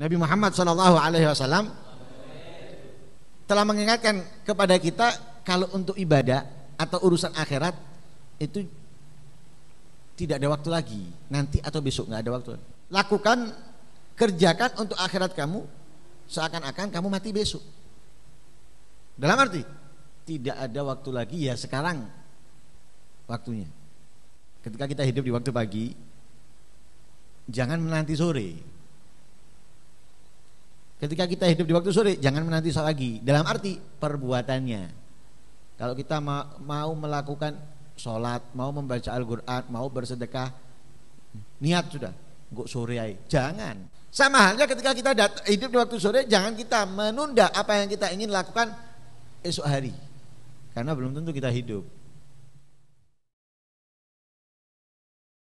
Nabi Muhammad Shallallahu Alaihi Wasallam telah mengingatkan kepada kita kalau untuk ibadah atau urusan akhirat itu tidak ada waktu lagi nanti atau besok nggak ada waktu lakukan kerjakan untuk akhirat kamu seakan-akan kamu mati besok dalam arti tidak ada waktu lagi ya sekarang waktunya ketika kita hidup di waktu pagi jangan menanti sore Ketika kita hidup di waktu sore, jangan menanti lagi. Dalam arti perbuatannya. Kalau kita mau melakukan sholat, mau membaca Al-Quran, mau bersedekah, niat sudah. Gok sore aja. Jangan. Sama halnya ketika kita hidup di waktu sore, jangan kita menunda apa yang kita ingin lakukan esok hari. Karena belum tentu kita hidup.